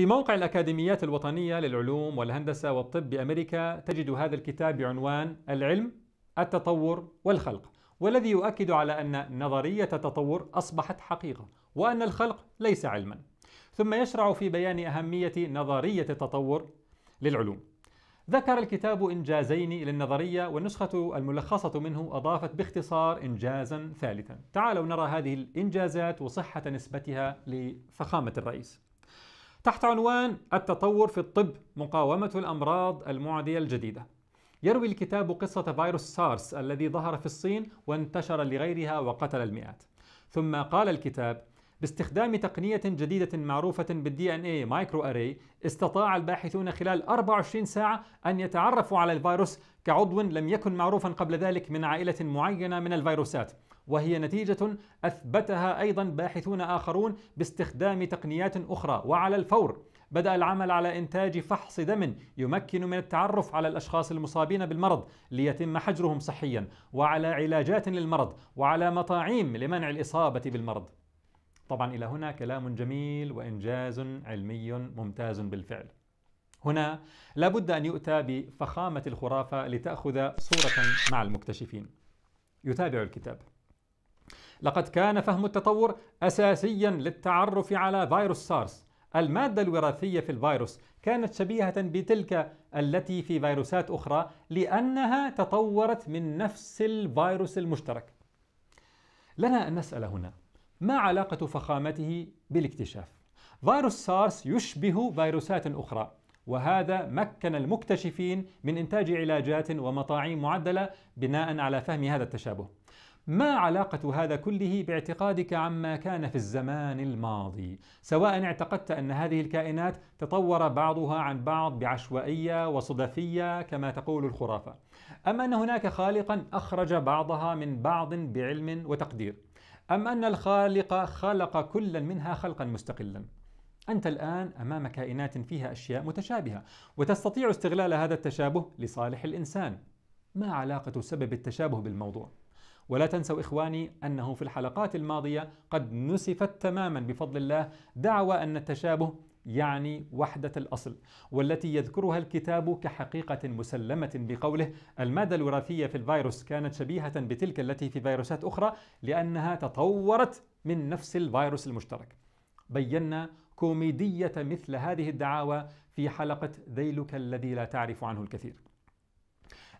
في موقع الأكاديميات الوطنية للعلوم والهندسة والطب بأمريكا تجد هذا الكتاب بعنوان العلم التطور والخلق والذي يؤكد على أن نظرية التطور أصبحت حقيقة وأن الخلق ليس علما ثم يشرع في بيان أهمية نظرية التطور للعلوم ذكر الكتاب إنجازين للنظرية والنسخة الملخصة منه أضافت باختصار إنجازا ثالثا تعالوا نرى هذه الإنجازات وصحة نسبتها لفخامة الرئيس تحت عنوان التطور في الطب مقاومة الأمراض المعدية الجديدة يروي الكتاب قصة فيروس سارس الذي ظهر في الصين وانتشر لغيرها وقتل المئات ثم قال الكتاب باستخدام تقنية جديدة معروفة بالـ DNA Microarray مايكرو اري استطاع الباحثون خلال 24 ساعة أن يتعرفوا على الفيروس كعضو لم يكن معروفا قبل ذلك من عائلة معينة من الفيروسات وهي نتيجة أثبتها أيضا باحثون آخرون باستخدام تقنيات أخرى وعلى الفور بدأ العمل على إنتاج فحص دم يمكن من التعرف على الأشخاص المصابين بالمرض ليتم حجرهم صحيا وعلى علاجات للمرض وعلى مطاعيم لمنع الإصابة بالمرض طبعا إلى هنا كلام جميل وإنجاز علمي ممتاز بالفعل هنا لابد أن يؤتى بفخامة الخرافة لتأخذ صورة مع المكتشفين يتابع الكتاب لقد كان فهم التطور أساسيا للتعرف على فيروس سارس المادة الوراثية في الفيروس كانت شبيهة بتلك التي في فيروسات أخرى لأنها تطورت من نفس الفيروس المشترك لنا أن نسأل هنا ما علاقة فخامته بالاكتشاف؟ فيروس سارس يشبه فيروسات أخرى وهذا مكن المكتشفين من إنتاج علاجات ومطاعيم معدلة بناء على فهم هذا التشابه ما علاقة هذا كله باعتقادك عما كان في الزمان الماضي؟ سواء اعتقدت أن هذه الكائنات تطور بعضها عن بعض بعشوائية وصدفية كما تقول الخرافة، أم أن هناك خالقا أخرج بعضها من بعض بعلم وتقدير، أم أن الخالق خلق كلا منها خلقا مستقلا أنت الآن أمام كائنات فيها أشياء متشابهة وتستطيع استغلال هذا التشابه لصالح الإنسان ما علاقة سبب التشابه بالموضوع؟ ولا تنسوا إخواني أنه في الحلقات الماضية قد نسفت تماما بفضل الله دعوى أن التشابه يعني وحدة الأصل والتي يذكرها الكتاب كحقيقة مسلمة بقوله المادة الوراثية في الفيروس كانت شبيهة بتلك التي في فيروسات أخرى لأنها تطورت من نفس الفيروس المشترك بينا كوميدية مثل هذه الدعاوى في حلقة ذيلك الذي لا تعرف عنه الكثير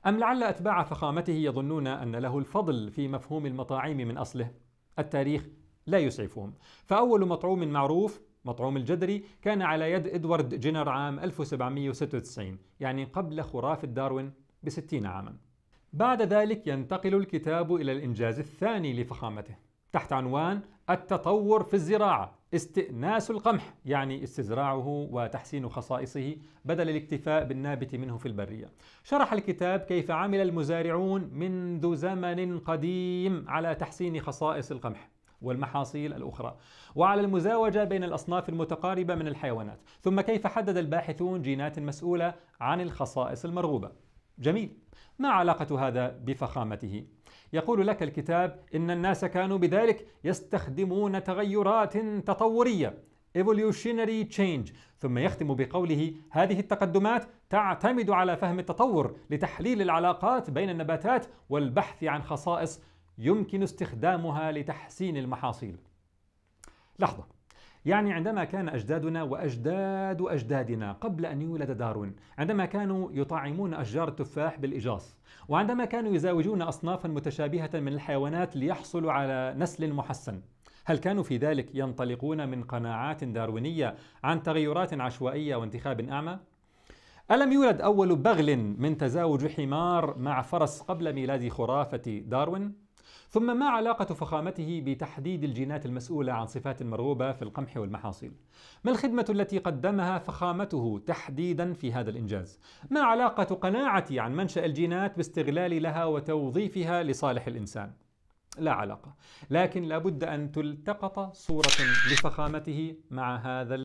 أم لعل أتباع فخامته يظنون أن له الفضل في مفهوم المطاعيم من أصله التاريخ لا يسعفهم فأول مطعوم معروف مطعوم الجدري كان على يد إدوارد جينر عام 1796 يعني قبل خرافة داروين بستين عاما بعد ذلك ينتقل الكتاب إلى الإنجاز الثاني لفخامته تحت عنوان التطور في الزراعة استئناس القمح يعني استزراعه وتحسين خصائصه بدل الاكتفاء بالنابت منه في البرية شرح الكتاب كيف عمل المزارعون منذ زمن قديم على تحسين خصائص القمح والمحاصيل الأخرى وعلى المزاوجة بين الأصناف المتقاربة من الحيوانات ثم كيف حدد الباحثون جينات مسؤولة عن الخصائص المرغوبة جميل ما علاقة هذا بفخامته؟ يقول لك الكتاب إن الناس كانوا بذلك يستخدمون تغيرات تطورية evolutionary change ثم يختم بقوله هذه التقدمات تعتمد على فهم التطور لتحليل العلاقات بين النباتات والبحث عن خصائص يمكن استخدامها لتحسين المحاصيل. لحظة، يعني عندما كان أجدادنا وأجداد أجدادنا قبل أن يولد دارون، عندما كانوا يطعمون أشجار التفاح بالإجاص، وعندما كانوا يزاوجون أصنافا متشابهة من الحيوانات ليحصلوا على نسل محسن، هل كانوا في ذلك ينطلقون من قناعات داروينية عن تغيرات عشوائية وانتخاب أعمى؟ ألم يولد أول بغل من تزاوج حمار مع فرس قبل ميلاد خرافة داروين؟ ثم ما علاقة فخامته بتحديد الجينات المسؤولة عن صفات مرغوبة في القمح والمحاصيل؟ ما الخدمة التي قدمها فخامته تحديدا في هذا الإنجاز؟ ما علاقة قناعتي عن منشأ الجينات باستغلالي لها وتوظيفها لصالح الإنسان؟ لا علاقة، لكن لابد أن تلتقط صورة لفخامته مع هذا